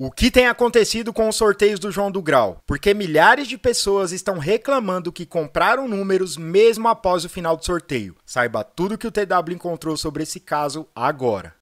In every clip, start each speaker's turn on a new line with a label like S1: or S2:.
S1: O que tem acontecido com os sorteios do João do Grau? Porque milhares de pessoas estão reclamando que compraram números mesmo após o final do sorteio. Saiba tudo que o TW encontrou sobre esse caso agora.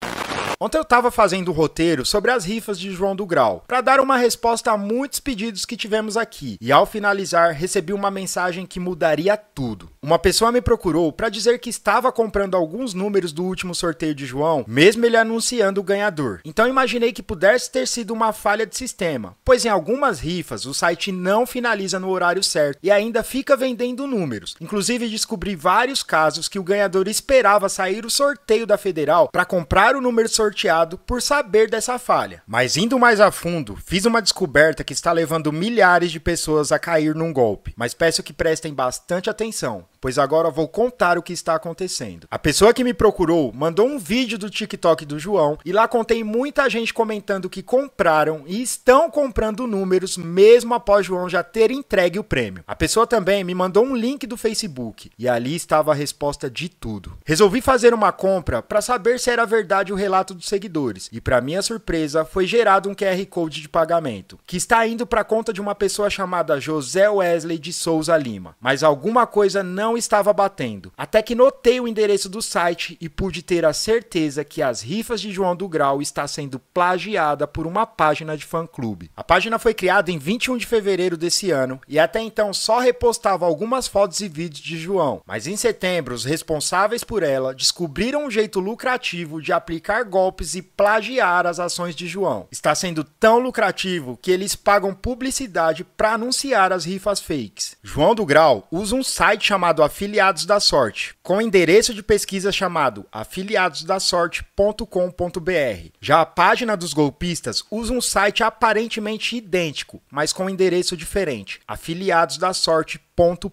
S1: Ontem eu estava fazendo o um roteiro sobre as rifas de João do Grau, para dar uma resposta a muitos pedidos que tivemos aqui, e ao finalizar recebi uma mensagem que mudaria tudo. Uma pessoa me procurou para dizer que estava comprando alguns números do último sorteio de João, mesmo ele anunciando o ganhador. Então imaginei que pudesse ter sido uma falha de sistema, pois em algumas rifas o site não finaliza no horário certo e ainda fica vendendo números. Inclusive descobri vários casos que o ganhador esperava sair o sorteio da Federal para comprar o número sorteio sorteado por saber dessa falha. Mas indo mais a fundo, fiz uma descoberta que está levando milhares de pessoas a cair num golpe. Mas peço que prestem bastante atenção, pois agora vou contar o que está acontecendo. A pessoa que me procurou mandou um vídeo do TikTok do João e lá contei muita gente comentando que compraram e estão comprando números mesmo após João já ter entregue o prêmio. A pessoa também me mandou um link do Facebook e ali estava a resposta de tudo. Resolvi fazer uma compra para saber se era verdade o relato dos seguidores. E para minha surpresa, foi gerado um QR Code de pagamento, que está indo para a conta de uma pessoa chamada José Wesley de Souza Lima. Mas alguma coisa não estava batendo. Até que notei o endereço do site e pude ter a certeza que as rifas de João do Grau está sendo plagiada por uma página de fã-clube. A página foi criada em 21 de fevereiro desse ano e até então só repostava algumas fotos e vídeos de João. Mas em setembro, os responsáveis por ela descobriram um jeito lucrativo de aplicar golpes golpes e plagiar as ações de João. Está sendo tão lucrativo que eles pagam publicidade para anunciar as rifas fakes. João do Grau usa um site chamado Afiliados da Sorte, com endereço de pesquisa chamado afiliadosdasorte.com.br. Já a página dos golpistas usa um site aparentemente idêntico, mas com endereço diferente, afiliadosdasorte.com.br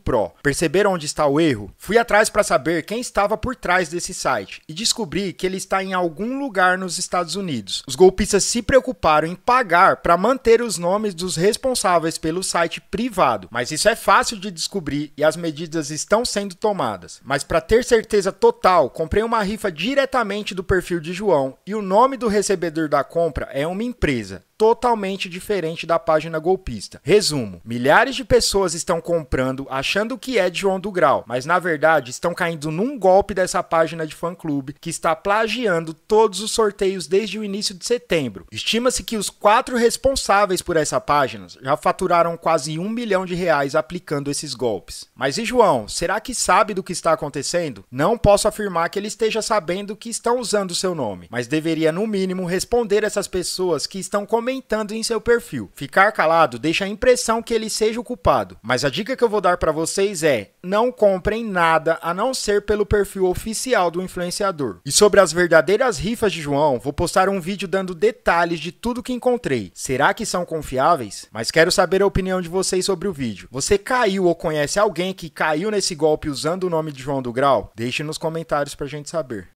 S1: Pro. Perceberam onde está o erro? Fui atrás para saber quem estava por trás desse site e descobri que ele está em algum lugar nos Estados Unidos. Os golpistas se preocuparam em pagar para manter os nomes dos responsáveis pelo site privado, mas isso é fácil de descobrir e as medidas estão sendo tomadas. Mas para ter certeza total, comprei uma rifa diretamente do perfil de João e o nome do recebedor da compra é uma empresa totalmente diferente da página golpista. Resumo: milhares de pessoas estão comprando achando que é de João do Grau, mas na verdade estão caindo num golpe dessa página de fã-clube que está plagiando todos os sorteios desde o início de setembro. Estima-se que os quatro responsáveis por essa página já faturaram quase um milhão de reais aplicando esses golpes. Mas e João, será que sabe do que está acontecendo? Não posso afirmar que ele esteja sabendo que estão usando seu nome, mas deveria no mínimo responder essas pessoas que estão comentando comentando em seu perfil. Ficar calado deixa a impressão que ele seja o culpado, mas a dica que eu vou dar para vocês é: não comprem nada a não ser pelo perfil oficial do influenciador. E sobre as verdadeiras rifas de João, vou postar um vídeo dando detalhes de tudo que encontrei. Será que são confiáveis? Mas quero saber a opinião de vocês sobre o vídeo. Você caiu ou conhece alguém que caiu nesse golpe usando o nome de João do Grau? Deixe nos comentários a gente saber.